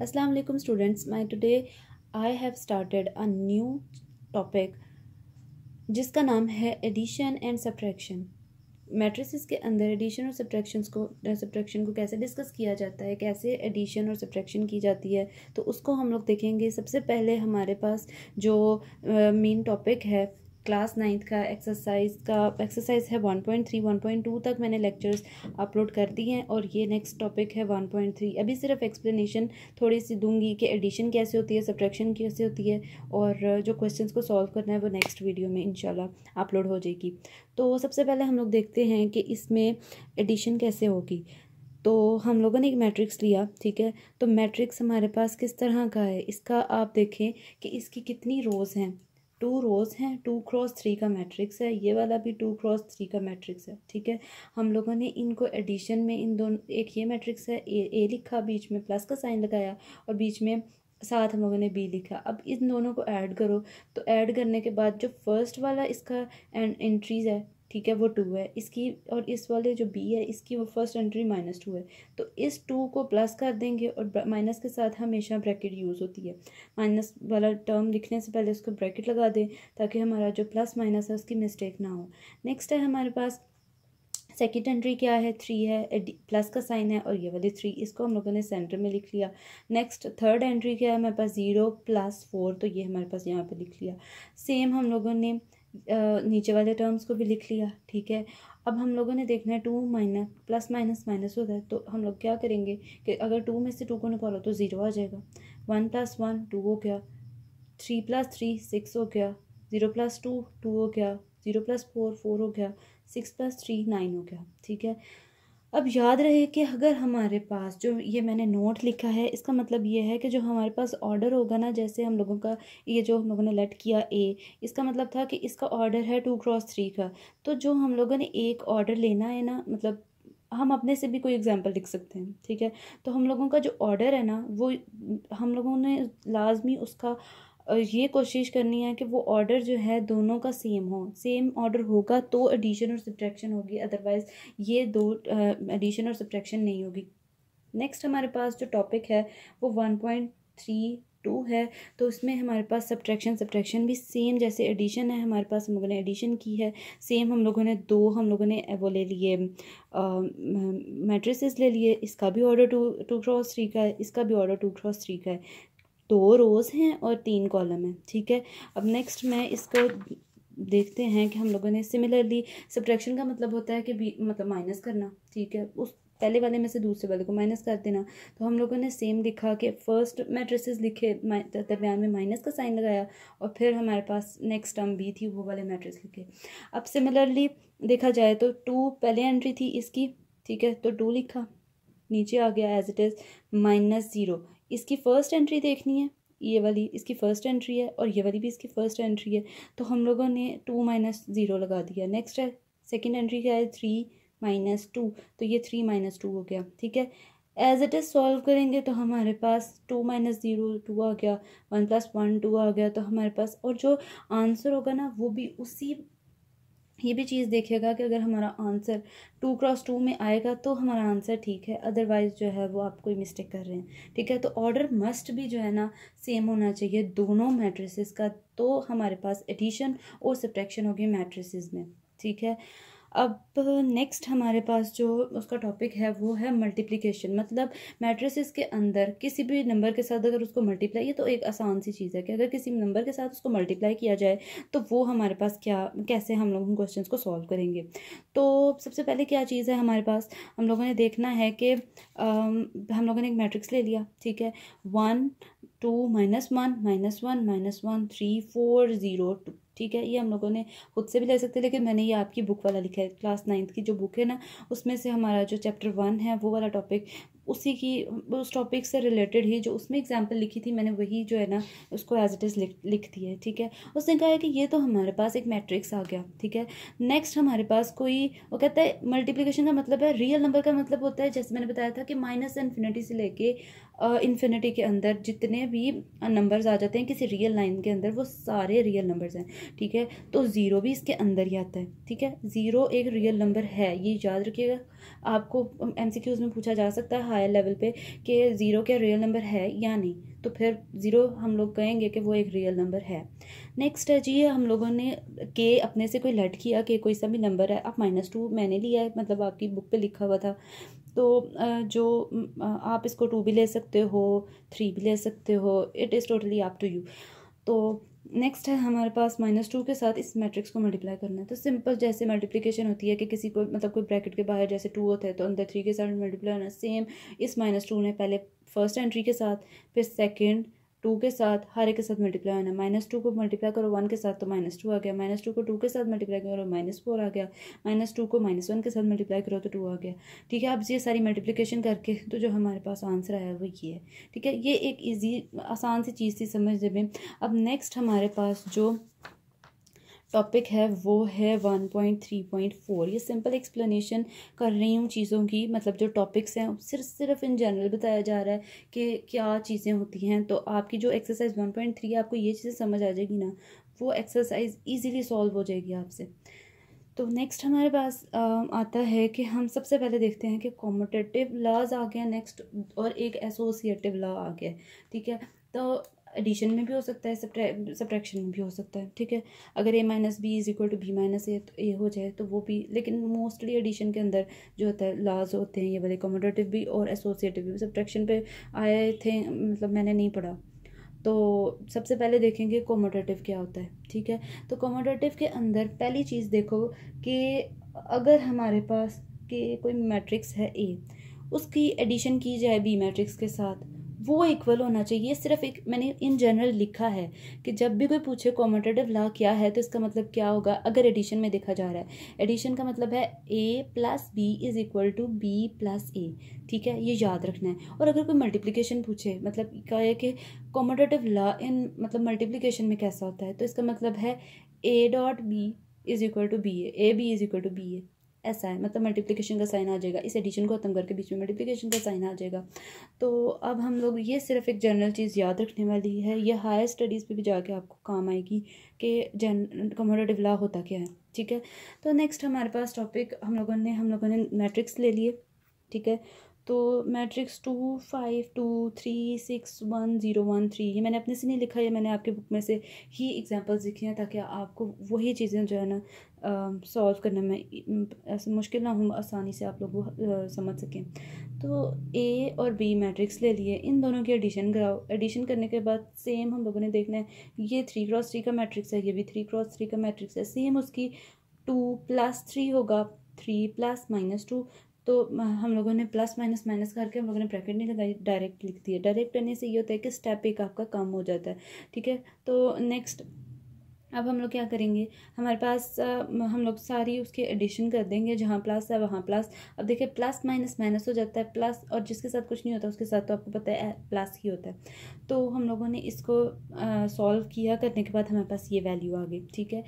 Aslam students my my I have have a new topic जिसका नाम है एडिशन एंड सब्ट्रैक्शन मैट्रिसेस के अंदर एडिशन और सब्ट्रैक्शन को सब्ट्रैक्शन को कैसे डिस्कस किया जाता है कैसे एडिशन और सब्ट्रैक्शन की जाती है तो उसको हम लोग देखेंगे सबसे पहले हमारे पास जो मेन uh, टॉपिक है क्लास नाइन्थ का एक्सरसाइज का एक्सरसाइज है one point three one point two तक मैंने लेक्चर्स अपलोड कर दिए हैं और ये नेक्स्ट टॉपिक है वन पॉइंट थ्री अभी सिर्फ एक्सप्लेनेशन थोड़ी सी दूंगी कि एडिशन कैसे होती है सब्ट्रैक्शन कैसे होती है और जो क्वेश्चन को सॉल्व करना है वो नेक्स्ट वीडियो में इनशाला अपलोड हो जाएगी तो सबसे पहले हम लोग देखते हैं कि इसमें एडिशन कैसे होगी तो हम लोगों ने एक मैट्रिक्स लिया ठीक है तो मैट्रिक्स हमारे पास किस तरह का है इसका आप देखें कि इसकी कितनी रोज़ हैं टू रोज़ हैं टू क्रॉस थ्री का मैट्रिक्स है ये वाला भी टू क्रॉस थ्री का मैट्रिक्स है ठीक है हम लोगों ने इनको एडिशन में इन दोनों एक ये मैट्रिक्स है ए ए लिखा बीच में प्लस का साइन लगाया और बीच में साथ हम लोगों ने बी लिखा अब इन दोनों को ऐड करो तो ऐड करने के बाद जो फर्स्ट वाला इसका एंट्रीज है ठीक है वो टू है इसकी और इस वाले जो बी है इसकी वो फर्स्ट एंट्री माइनस टू है तो इस टू को प्लस कर देंगे और माइनस के साथ हमेशा ब्रैकेट यूज़ होती है माइनस वाला टर्म लिखने से पहले उसको ब्रैकेट लगा दें ताकि हमारा जो प्लस माइनस है उसकी मिस्टेक ना हो नेक्स्ट है हमारे पास सेकेंड एंट्री क्या है थ्री है प्लस का साइन है और ये वाली थ्री इसको हम लोगों ने सेंटर में लिख लिया नेक्स्ट थर्ड एंट्री क्या है हमारे पास ज़ीरो प्लस फोर तो ये हमारे पास यहाँ पे लिख लिया सेम हम लोगों ने नीचे वाले टर्म्स को भी लिख लिया ठीक है अब हम लोगों ने देखना है two minus plus minus minus होता है तो हम लोग क्या करेंगे कि अगर टू में से टू को निकालो तो ज़ीरो आ जाएगा वन प्लस वन टू हो गया थ्री प्लस थ्री सिक्स हो गया ज़ीरो प्लस टू टू हो गया ज़ीरो प्लस फोर फोर हो गया सिक्स प्लस थ्री नाइन हो गया ठीक है अब याद रहे कि अगर हमारे पास जो ये मैंने नोट लिखा है इसका मतलब ये है कि जो हमारे पास ऑर्डर होगा ना जैसे हम लोगों का ये जो हम लोगों ने लेट किया ए इसका मतलब था कि इसका ऑर्डर है टू क्रॉस थ्री का तो जो हम लोगों ने एक ऑर्डर लेना है ना मतलब हम अपने से भी कोई एग्जाम्पल लिख सकते हैं ठीक है तो हम लोगों का जो ऑर्डर है ना वो हम लोगों ने लाजमी उसका और ये कोशिश करनी है कि वो ऑर्डर जो है दोनों का सेम हो सेम ऑर्डर होगा तो एडिशन और सब्ट्रैक्शन होगी अदरवाइज़ ये दो एडिशन और सब्ट्रैक्शन नहीं होगी नेक्स्ट हमारे पास जो टॉपिक है वो वन पॉइंट थ्री टू है तो उसमें हमारे पास सब्ट्रैक्शन सब्ट्रैक्शन भी सेम जैसे एडिशन है हमारे पास हम लोगों ने एडिशन की है सेम हम लोगों ने दो हम लोगों ने वो ले लिए मैट्रिसेस ले लिए इसका भी order two two cross three का है इसका भी ऑर्डर टू क्रॉस थ्री का है दो रोज़ हैं और तीन कॉलम हैं ठीक है अब नेक्स्ट मैं इसको देखते हैं कि हम लोगों ने सिमिलरली सब्ट्रैक्शन का मतलब होता है कि मतलब माइनस करना ठीक है उस पहले वाले में से दूसरे वाले को माइनस कर देना तो हम लोगों ने सेम लिखा कि फ़र्स्ट मैट्रिसेस लिखे दरमियान में माइनस का साइन लगाया और फिर हमारे पास नेक्स्ट टर्म बी थी वो वाले मैट्रिस लिखे अब सिमिलरली देखा जाए तो टू पहले एंट्री थी इसकी ठीक है तो टू लिखा नीचे आ गया as it is minus zero इसकी फ़र्स्ट एंट्री देखनी है ये वाली इसकी फ़र्स्ट एंट्री है और ये वाली भी इसकी फ़र्स्ट एंट्री है तो हम लोगों ने टू माइनस ज़ीरो लगा दिया नेक्स्ट है सेकेंड एंट्री क्या है थ्री माइनस टू तो ये थ्री माइनस टू हो गया ठीक है एज इट इज़ सॉल्व करेंगे तो हमारे पास टू माइनस ज़ीरो टू आ गया वन प्लस वन टू आ गया तो हमारे पास और जो आंसर होगा ना वो भी उसी ये भी चीज़ देखेगा कि अगर हमारा आंसर टू क्रॉस टू में आएगा तो हमारा आंसर ठीक है अदरवाइज़ जो है वो आप कोई मिस्टेक कर रहे हैं ठीक है तो ऑर्डर मस्ट भी जो है ना सेम होना चाहिए दोनों मैट्रिसेस का तो हमारे पास एडिशन और सब्ट्रैक्शन होगी मैट्रिसेस में ठीक है अब नेक्स्ट हमारे पास जो उसका टॉपिक है वो है मल्टीप्लिकेशन मतलब मैट्रिसेस के अंदर किसी भी नंबर के साथ अगर उसको मल्टीप्लाई है तो एक आसान सी चीज़ है कि अगर किसी नंबर के साथ उसको मल्टीप्लाई किया जाए तो वो हमारे पास क्या कैसे हम लोग उन क्वेश्चन को सॉल्व करेंगे तो सबसे पहले क्या चीज़ है हमारे पास हम लोगों ने देखना है कि हम लोगों ने एक मैट्रिक्स ले लिया ठीक है one two minus one minus one minus one three four zero two ठीक है ये हम लोगों ने खुद से भी ले सकते हैं लेकिन मैंने ये आपकी बुक वाला लिखा है क्लास नाइन्थ की जो बुक है ना उसमें से हमारा जो चैप्टर वन है वो वाला टॉपिक उसी की उस टॉपिक से रिलेटेड ही जो उसमें एग्जाम्पल लिखी थी मैंने वही जो है ना उसको एज इट इज़ लिख लिख दी है ठीक है उसने कहा है कि ये तो हमारे पास एक मैट्रिक्स आ गया ठीक है नेक्स्ट हमारे पास कोई वो कहता है मल्टीप्लिकेशन का मतलब है रियल नंबर का मतलब होता है जैसे मैंने बताया था कि माइनस इन्फिनिटी से लेके इन्फिनिटी के अंदर जितने भी नंबर्स आ जाते हैं किसी रियल लाइन के अंदर वो सारे रियल नंबर्स हैं ठीक है तो ज़ीरो भी इसके अंदर ही आता है ठीक है ज़ीरो एक रियल नंबर है ये याद रखिएगा आपको एम में पूछा जा सकता है हायर लेवल पे कि ज़ीरो क्या रियल नंबर है या नहीं तो फिर ज़ीरो हम लोग कहेंगे कि वो एक रियल नंबर है नेक्स्ट है जी हम लोगों ने के अपने से कोई लट किया कि कोई सा भी नंबर है आप माइनस टू मैंने लिया है मतलब आपकी बुक पे लिखा हुआ था तो जो आप इसको टू भी ले सकते हो थ्री भी ले सकते हो it is totally up to you तो नेक्स्ट है हमारे पास माइनस टू के साथ इस मैट्रिक्स को मल्टीप्लाई करना है तो सिंपल जैसे मल्टीप्लिकेशन होती है कि किसी को मतलब कोई ब्रैकेट के बाहर जैसे टू होता है तो अंदर थ्री के साथ मल्टीप्लाई होना सेम इस माइनस टू ने पहले फर्स्ट एंट्री के साथ फिर सेकेंड टू के साथ हर एक के साथ मल्टीप्लाई होना माइनस टू को मल्टीप्लाई करो वन के साथ तो माइनस टू आ गया माइनस टू को टू के साथ मल्टीप्लाई करो माइनस फोर आ गया माइनस टू को माइनस वन के साथ मल्टीप्लाई करो तो टू आ गया ठीक है अब ये सारी मल्टीप्लीकेशन करके तो जो हमारे पास आंसर आया वो ये है ठीक है ये एक ईजी आसान सी चीज़ थी समझने में अब नेक्स्ट हमारे पास जो टॉपिक है वो है one point three point four ये सिंपल एक्सप्लेनेशन कर रही हूँ चीज़ों की मतलब जो टॉपिक्स हैं सिर्फ सिर्फ इन जनरल बताया जा रहा है कि क्या चीज़ें होती हैं तो आपकी जो एक्सरसाइज वन पॉइंट थ्री आपको ये चीज़ें समझ आ जाएगी ना वो एक्सरसाइज ईजिली सॉल्व हो जाएगी आपसे तो नेक्स्ट हमारे पास आता है कि हम सबसे पहले देखते हैं कि कॉम्पिटेटिव लॉज आ गया नेक्स्ट और एक एसोसिएटिव लॉ आ गया ठीक है तो एडिशन में भी हो सकता है सब्ट्रैक्शन में भी हो सकता है ठीक है अगर A minus B is equal to B minus A तो ए हो जाए तो वो भी लेकिन मोस्टली एडिशन के अंदर जो होता है लॉज होते हैं ये वाले कॉमोडेटिव भी और एसोसिएटिव भी सब्ट्रैक्शन पे आए थे मतलब मैंने नहीं पढ़ा तो सबसे पहले देखेंगे कॉमोडेटिव क्या होता है ठीक है तो कॉमोडेटिव के अंदर पहली चीज़ देखो कि अगर हमारे पास के कोई मैट्रिक्स है ए उसकी एडिशन की जाए बी मैट्रिक्स के साथ वो इक्वल होना चाहिए सिर्फ एक मैंने इन जनरल लिखा है कि जब भी कोई पूछे कॉमोटेटिव लॉ क्या है तो इसका मतलब क्या होगा अगर एडिशन में देखा जा रहा है एडिशन का मतलब है A plus B is equal to B plus A ठीक है ये याद रखना है और अगर कोई मल्टीप्लीकेशन पूछे मतलब क्या है कि कॉमोटेटिव लॉ इन मतलब मल्टीप्लीकेशन में कैसा होता है तो इसका मतलब है A dot B is equal to B A B is equal to B A ऐसा है मतलब मल्टीप्लिकेशन का साइन आ जाएगा इस एडिशन को ख़त्म करके बीच में मल्टीप्लिकेशन का साइन आ जाएगा तो अब हम लोग ये सिर्फ एक जनरल चीज़ याद रखने वाली है ये हायर स्टडीज़ पे भी जाके आपको काम आएगी कि जन कमोडेटिव लॉ होता क्या है ठीक है तो नेक्स्ट हमारे पास टॉपिक हम लोगों ने हम लोगों ने मैट्रिक्स ले लिए ठीक है तो matrix two five two three six one zero one three ये मैंने अपने से नहीं लिखा ये मैंने आपके बुक में से ही एग्जांपल्स लिखे हैं ताकि आपको वही चीज़ें जो है ना सॉल्व करने में ऐसे मुश्किल ना हो आसानी से आप लोग समझ सकें तो ए और बी मैट्रिक्स ले लिए इन दोनों की एडिशन कराओ एडिशन करने के बाद सेम हम लोगों ने देखना है ये थ्री क्रॉस थ्री का मैट्रिक्स है ये भी थ्री क्रॉस थ्री का मैट्रिक्स है सेम उसकी टू प्लस थ्री होगा थ्री प्लस माइनस टू तो हम लोगों ने प्लस माइनस माइनस करके हम लोगों ने ब्रैकेट नहीं लगाई डायरेक्ट लिख दिया डायरेक्ट करने से ये होता है कि स्टेप एक आपका कम हो जाता है ठीक है तो नेक्स्ट अब हम लोग क्या करेंगे हमारे पास हम लोग सारी उसके एडिशन कर देंगे जहाँ प्लस है वहाँ प्लस अब देखिए प्लस माइनस माइनस हो जाता है प्लस और जिसके साथ कुछ नहीं होता उसके साथ तो आपको पता है प्लस ही होता है तो हम लोगों ने इसको सॉल्व किया करने के बाद हमारे पास ये वैल्यू आ गई ठीक है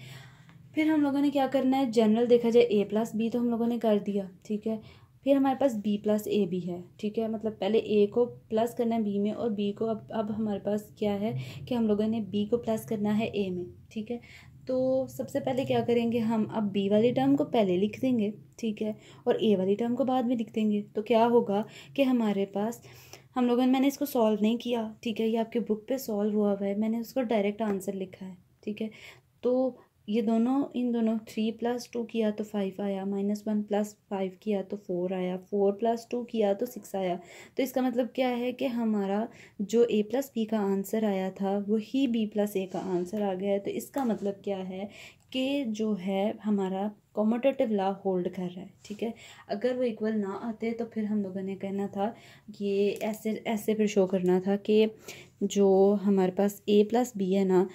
फिर हम लोगों ने क्या करना है जनरल देखा जाए ए प्लस बी तो हम लोगों ने कर दिया ठीक है फिर हमारे पास बी प्लस ए भी है ठीक है मतलब पहले ए को प्लस करना है बी में और बी को अब अब हमारे पास क्या है कि हम लोगों ने बी को प्लस करना है ए में ठीक है तो सबसे पहले क्या करेंगे हम अब बी वाली टर्म को पहले लिख देंगे ठीक है और ए वाली टर्म को बाद में लिख देंगे तो क्या होगा कि हमारे पास हम लोगों ने मैंने इसको सॉल्व नहीं किया ठीक है ये आपके बुक पे सॉल्व हुआ हुआ है मैंने उसको डायरेक्ट आंसर लिखा है ठीक है तो ये दोनों इन दोनों थ्री प्लस टू किया तो फाइव आया माइनस वन प्लस फाइव किया तो फोर आया फोर प्लस टू किया तो सिक्स आया तो इसका मतलब क्या है कि हमारा जो ए प्लस बी का आंसर आया था वही बी प्लस ए का आंसर आ गया है तो इसका मतलब क्या है कि जो है हमारा कॉमोटेटिव लॉ होल्ड कर रहा है ठीक है अगर वो इक्वल ना आते तो फिर हम लोगों ने कहना था ये ऐसे ऐसे फिर शो करना था कि जो हमारे पास ए प्लस बी है ना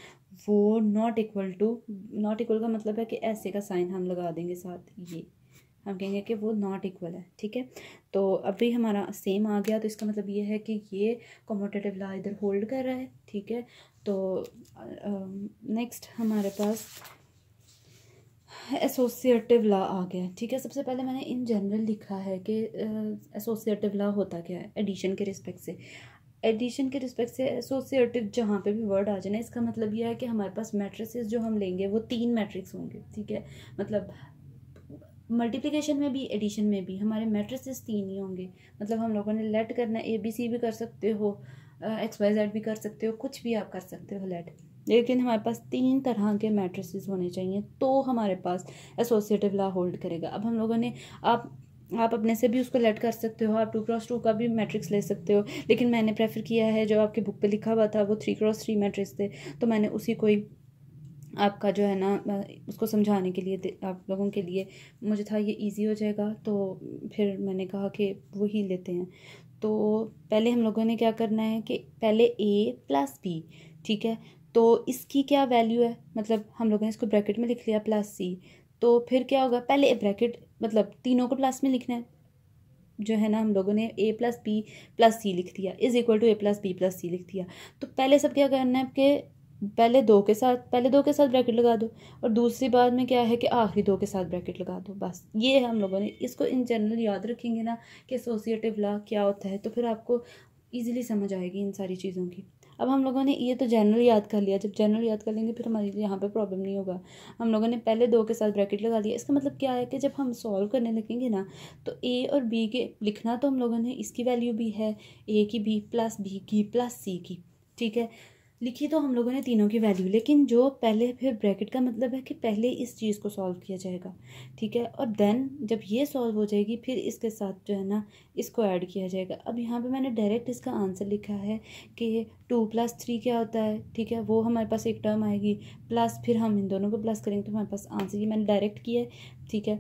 वो not equal to not equal का मतलब है कि ऐसे का साइन हम लगा देंगे साथ ये हम कहेंगे कि वो नॉट इक्वल है ठीक है तो अभी हमारा सेम आ गया तो इसका मतलब ये है कि ये कॉमोटेटिव ला इधर होल्ड कर रहा है ठीक है तो नेक्स्ट uh, हमारे पास एसोसिएटिव लॉ आ गया ठीक है सबसे पहले मैंने इन जनरल लिखा है कि एसोसिएटिव uh, लॉ होता क्या है एडिशन के रिस्पेक्ट से एडिशन के रिस्पेक्ट से एसोसिएटिव जहाँ पे भी वर्ड आ जाए ना इसका मतलब यह है कि हमारे पास मैट्रिसेस जो हम लेंगे वो तीन मैट्रिक्स होंगे ठीक है मतलब मल्टीप्लिकेशन में भी एडिशन में भी हमारे मैट्रिसेस तीन ही होंगे मतलब हम लोगों ने लेट करना ए बी सी भी कर सकते हो एक्स वाई जेड भी कर सकते हो कुछ भी आप कर सकते हो लेट लेकिन हमारे पास तीन तरह के मैट्रिसेस होने चाहिए तो हमारे पास एसोसिएटिव ला होल्ड करेगा अब हम लोगों ने आप आप अपने से भी उसको लेट कर सकते हो आप टू क्रॉस टू का भी मैट्रिक्स ले सकते हो लेकिन मैंने प्रेफर किया है जो आपके बुक पे लिखा हुआ था वो थ्री क्रॉस थ्री मैट्रिक्स थे तो मैंने उसी को ही आपका जो है ना उसको समझाने के लिए आप लोगों के लिए मुझे था ये ईजी हो जाएगा तो फिर मैंने कहा कि वो ही लेते हैं तो पहले हम लोगों ने क्या करना है कि पहले ए प्लस बी ठीक है तो इसकी क्या वैल्यू है मतलब हम लोगों ने इसको ब्रैकेट में लिख लिया प्लस सी तो फिर क्या होगा पहले ब्रैकेट मतलब तीनों को प्लस में लिखना है जो है ना हम लोगों ने A plus B plus C लिख दिया is equal to A plus B plus C लिख दिया तो पहले सब क्या करना है कि पहले दो के साथ पहले दो के साथ ब्रैकेट लगा दो और दूसरी बात में क्या है कि आखिरी दो के साथ ब्रैकेट लगा दो बस ये है हम लोगों ने इसको इन जनरल याद रखेंगे ना कि एसोसिएटिव लॉ क्या होता है तो फिर आपको ईजिली समझ आएगी इन सारी चीज़ों की अब हम लोगों ने ये तो जनरल याद कर लिया जब जनरल याद कर लेंगे फिर हमारे लिए यहाँ पे प्रॉब्लम नहीं होगा हम लोगों ने पहले दो के साथ ब्रैकेट लगा दिया इसका मतलब क्या है कि जब हम सॉल्व करने लगेंगे ना तो ए और बी के लिखना तो हम लोगों ने इसकी वैल्यू भी है ए की बी प्लस बी की प्लस सी की ठीक है लिखी तो हम लोगों ने तीनों की वैल्यू लेकिन जो पहले फिर ब्रैकेट का मतलब है कि पहले इस चीज़ को सॉल्व किया जाएगा ठीक है और देन जब ये सॉल्व हो जाएगी फिर इसके साथ जो है ना इसको ऐड किया जाएगा अब यहाँ पे मैंने डायरेक्ट इसका आंसर लिखा है कि टू प्लस थ्री क्या होता है ठीक है वो हमारे पास एक टर्म आएगी प्लस फिर हम इन दोनों को प्लस करेंगे तो हमारे पास आंसर ये मैंने डायरेक्ट किया है ठीक है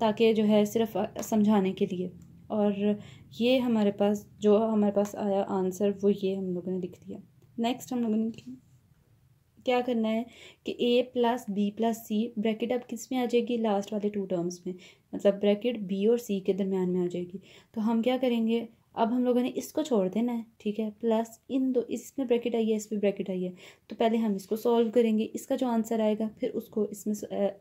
ताकि जो है सिर्फ समझाने के लिए और ये हमारे पास जो हमारे पास आया आंसर वो ये हम लोगों ने लिख दिया नेक्स्ट हम लोगों ने क्या करना है कि A plus B plus C bracket अब किस में आ जाएगी लास्ट वाले टू टर्म्स में मतलब ब्रैकेट बी और सी के दरमियान में आ जाएगी तो हम क्या करेंगे अब हम लोगों ने इसको छोड़ देना है ठीक है प्लस इन दो इसमें ब्रैकेट आई है इसमें ब्रैकेट आई है तो पहले हम इसको सॉल्व करेंगे इसका जो आंसर आएगा फिर उसको इसमें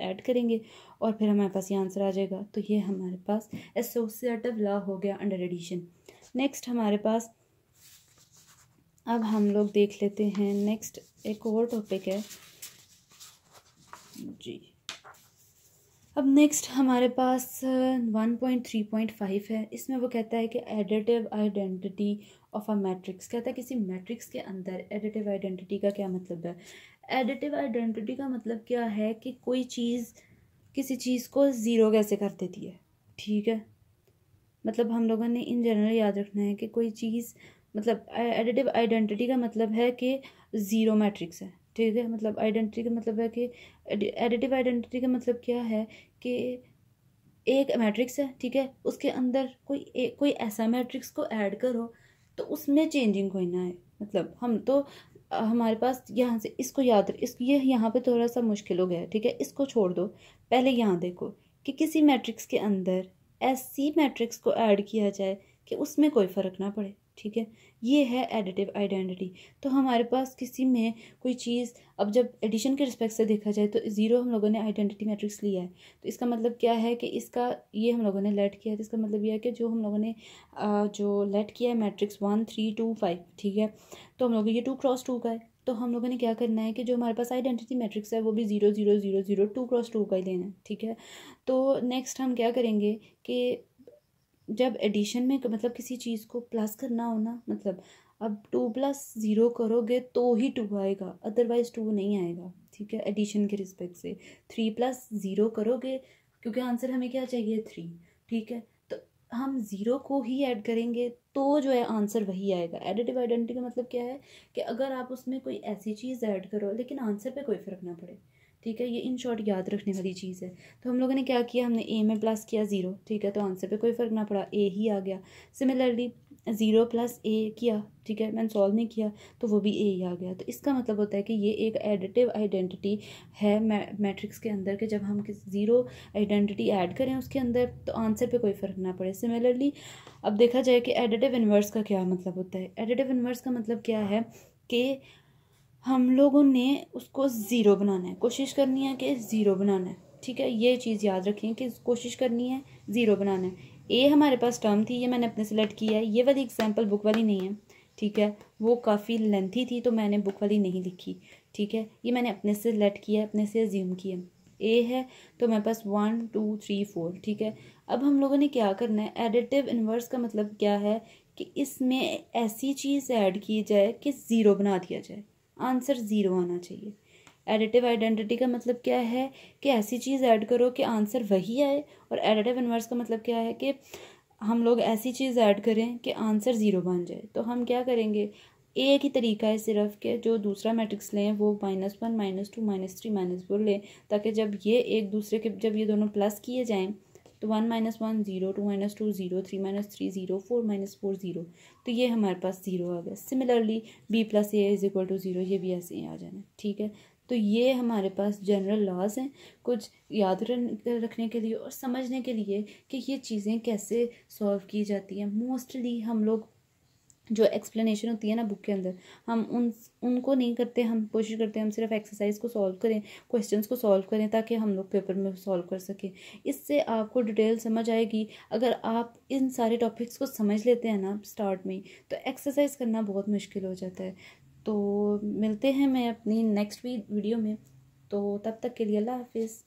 ऐड करेंगे और फिर हमारे पास ये आंसर आ जाएगा तो ये हमारे पास एसोसिएटिव लॉ हो गया अंडर एडिशन नेक्स्ट हमारे पास अब हम लोग देख लेते हैं नेक्स्ट एक और टॉपिक है जी अब नेक्स्ट हमारे पास one point point three five है इसमें वो कहता है कि additive identity of a matrix कहता है किसी मैट्रिक्स के अंदर एडिटिव आइडेंटिटी का क्या मतलब है एडिटिव आइडेंटिटी का मतलब क्या है कि कोई चीज़ किसी चीज़ को ज़ीरो कैसे कर देती है ठीक है मतलब हम लोगों ने इन जनरल याद रखना है कि कोई चीज़ मतलब एडिटिव आइडेंटिटी का मतलब है कि ज़ीरो मैट्रिक्स है ठीक है मतलब आइडेंटिटी का मतलब है कि एडिटिव आइडेंटिटी का मतलब क्या है कि एक मैट्रिक्स है ठीक है उसके अंदर कोई एक कोई ऐसा मैट्रिक्स को ऐड करो तो उसमें चेंजिंग कोई ना आए मतलब हम तो हमारे पास यहाँ से इसको याद इस ये यहाँ पे थोड़ा सा मुश्किल हो गया है ठीक है इसको छोड़ दो पहले यहाँ देखो कि किसी मैट्रिक्स के अंदर ऐसी मैट्रिक्स को ऐड किया जाए कि उसमें कोई फ़र्क ना पड़े ठीक है ये है एडिटिव आइडेंटिटी तो हमारे पास किसी में कोई चीज़ अब जब एडिशन के रिस्पेक्ट से देखा जाए तो ज़ीरो हम लोगों ने आइडेंटिटी मैट्रिक्स लिया है तो इसका मतलब क्या है कि इसका ये हम लोगों ने लेट किया है तो इसका मतलब यह है कि जो हम लोगों ने जो लेट किया है matrix one three two five ठीक है तो हम लोगों ये टू क्रॉस टू का है तो हम लोगों ने क्या करना है कि जो हमारे पास आइडेंटिटी मैट्रिक्स है वो भी zero zero zero zero two cross two का ही लेना है ठीक है तो नेक्स्ट हम क्या करेंगे कि जब एडिशन में मतलब किसी चीज़ को प्लस करना हो ना मतलब अब टू प्लस ज़ीरो करोगे तो ही टू आएगा अदरवाइज़ टू नहीं आएगा ठीक है एडिशन के रिस्पेक्ट से थ्री प्लस ज़ीरो करोगे क्योंकि आंसर हमें क्या चाहिए थ्री ठीक है तो हम ज़ीरो को ही ऐड करेंगे तो जो है आंसर वही आएगा एडिटिव आइडेंटिटी का मतलब क्या है कि अगर आप उसमें कोई ऐसी चीज़ ऐड करो लेकिन आंसर पे कोई फ़र्क ना पड़े ठीक है ये इन शॉर्ट याद रखने वाली चीज़ है तो हम लोगों ने क्या किया हमने ए में प्लस किया ज़ीरो ठीक है तो आंसर पे कोई फ़र्क ना पड़ा ए ही आ गया सिमिलरली ज़ीरो प्लस ए किया ठीक है मैंने सॉल्व नहीं किया तो वो भी ए ही आ गया तो इसका मतलब होता है कि ये एक एडिटिव आइडेंटिटी है मैट्रिक्स के अंदर के जब हम किस ज़ीरो आइडेंटिटी ऐड करें उसके अंदर तो आंसर पे कोई फ़र्क ना पड़े सिमिलरली अब देखा जाए कि एडिटिव इन्वर्स का क्या मतलब होता है एडिटिव इन्वर्स का मतलब क्या है कि हम लोगों ने उसको ज़ीरो बनाना है कोशिश करनी है कि ज़ीरो बनाना है ठीक है ये चीज़ याद रखें कि कोशिश करनी है ज़ीरो बनाना है ए हमारे पास टर्म थी ये मैंने अपने सेलेक्ट किया है ये वाली एग्जाम्पल बुक वाली नहीं है ठीक है वो काफ़ी लेंथी थी तो मैंने बुक वाली नहीं लिखी ठीक है ये मैंने अपने से सेलेक्ट किया अपने से ज्यूम किया ए है तो मेरे पास वन टू थ्री फोर ठीक है अब हम लोगों ने क्या करना है एडिटिव इन्वर्स का मतलब क्या है कि इसमें ऐसी चीज़ ऐड की जाए कि ज़ीरो बना दिया जाए आंसर ज़ीरो आना चाहिए एडिटिव आइडेंटिटी का मतलब क्या है कि ऐसी चीज़ ऐड करो कि आंसर वही आए और एडिटिव इन्वर्स का मतलब क्या है कि हम लोग ऐसी चीज़ ऐड करें कि आंसर ज़ीरो बन जाए तो हम क्या करेंगे एक ही तरीका है सिर्फ कि जो दूसरा मैट्रिक्स लें वो minus one minus two minus three minus four लें ताकि जब ये एक दूसरे के जब ये दोनों प्लस किए जाएँ तो one minus one zero two minus two zero three minus three zero four minus four zero तो ये हमारे पास ज़ीरो आ गया similarly B plus A is equal to zero ये भी ऐसे ही आ जाना ठीक है तो ये हमारे पास जनरल लॉज हैं कुछ याद रखने के लिए और समझने के लिए कि ये चीज़ें कैसे सॉल्व की जाती हैं मोस्टली हम लोग जो एक्सप्लेनेशन होती है ना बुक के अंदर हम उन उनको नहीं करते हम कोशिश करते हैं हम सिर्फ एक्सरसाइज को सॉल्व करें क्वेश्चंस को सॉल्व करें ताकि हम लोग पेपर में सॉल्व कर सकें इससे आपको डिटेल समझ आएगी अगर आप इन सारे टॉपिक्स को समझ लेते हैं ना स्टार्ट में तो एक्सरसाइज करना बहुत मुश्किल हो जाता है तो मिलते हैं मैं अपनी नेक्स्ट वीडियो में तो तब तक के लिए अल्लाह हाफिज़